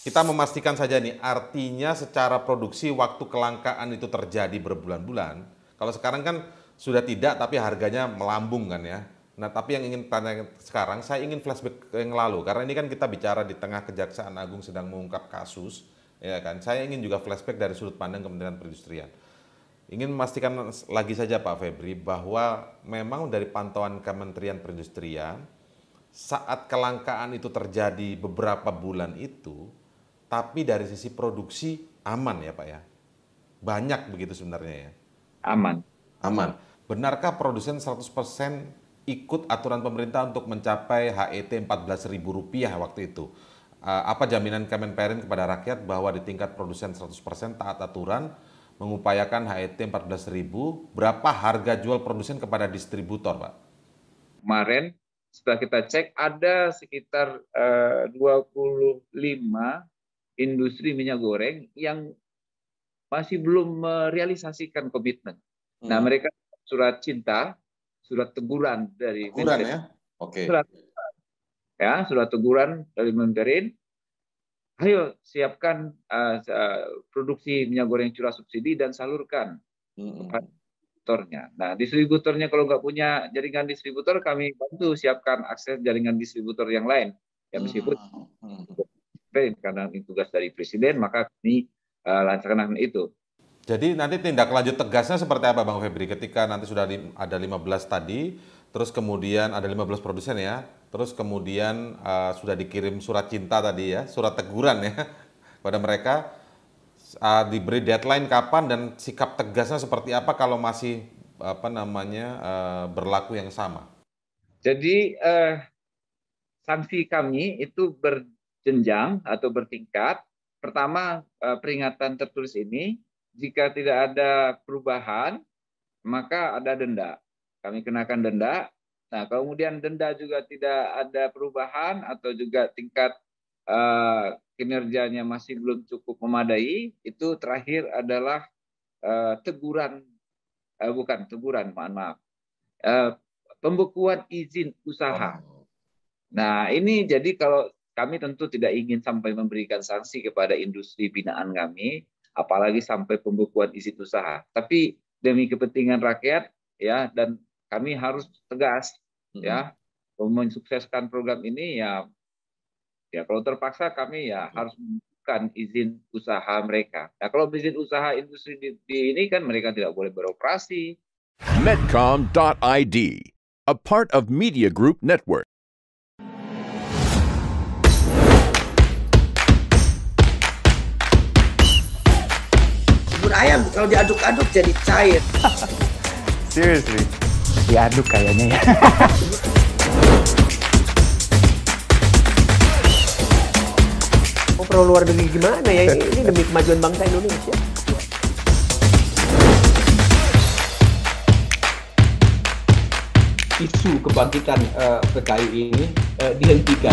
Kita memastikan saja nih, artinya secara produksi waktu kelangkaan itu terjadi berbulan-bulan. Kalau sekarang kan sudah tidak, tapi harganya melambung kan ya. Nah, tapi yang ingin tanya sekarang, saya ingin flashback yang lalu. Karena ini kan kita bicara di tengah Kejaksaan Agung sedang mengungkap kasus. Ya kan, saya ingin juga flashback dari sudut pandang Kementerian Perindustrian. Ingin memastikan lagi saja Pak Febri bahwa memang dari pantauan Kementerian Perindustrian saat kelangkaan itu terjadi beberapa bulan itu tapi dari sisi produksi aman ya Pak ya? Banyak begitu sebenarnya ya? Aman. Aman. Benarkah produsen 100% ikut aturan pemerintah untuk mencapai HET Rp14.000 waktu itu? Eh, apa jaminan Kemenperin kepada rakyat bahwa di tingkat produsen 100% taat aturan mengupayakan HET 14.000, berapa harga jual produsen kepada distributor, Pak? Kemarin setelah kita cek ada sekitar eh, puluh 25 industri minyak goreng yang masih belum merealisasikan komitmen. Nah, hmm. Nah, mereka surat cinta, surat teguran dari teguran Menteri. ya. Oke. Okay. Surat ya, surat teguran dari Menteri. Ayo siapkan uh, produksi minyak goreng curah subsidi dan salurkan hmm. distributornya. Nah, distributornya kalau nggak punya jaringan distributor, kami bantu siapkan akses jaringan distributor yang lain. Ya meskipun Hmm, hmm sekretariat karena ini tugas dari presiden maka kami uh, eh, lancarkan itu. Jadi nanti tindak lanjut tegasnya seperti apa Bang Febri ketika nanti sudah ada 15 tadi terus kemudian ada 15 produsen ya terus kemudian uh, sudah dikirim surat cinta tadi ya surat teguran ya pada mereka uh, diberi deadline kapan dan sikap tegasnya seperti apa kalau masih apa namanya uh, berlaku yang sama. Jadi uh, sanksi kami itu ber, jenjang atau bertingkat. Pertama, eh, peringatan tertulis ini jika tidak ada perubahan maka ada denda. Kami kenakan denda. Nah, kemudian denda juga tidak ada perubahan atau juga tingkat eh, kinerjanya masih belum cukup memadai, itu terakhir adalah eh, teguran bukan teguran, maaf, maaf. pembekuan izin usaha. Oh. Nah, ini jadi kalau kami tentu tidak ingin sampai memberikan sanksi kepada industri binaan kami, apalagi sampai pembekuan izin usaha. Tapi demi kepentingan rakyat, ya, dan kami harus tegas, hmm. ya, mensukseskan program ini, ya, ya kalau terpaksa kami ya hmm. harus bukan izin usaha mereka. Nah, kalau izin usaha industri di, di ini kan mereka tidak boleh beroperasi. Medcom.id, a part of Media Group Network. kalau diaduk-aduk jadi cair. Seriously? Diaduk kayaknya ya. Perlu oh, pro luar negeri gimana ya? Ini, ini demi kemajuan bangsa Indonesia. isu kebangkitan uh, PKI ini uh, dihentikan.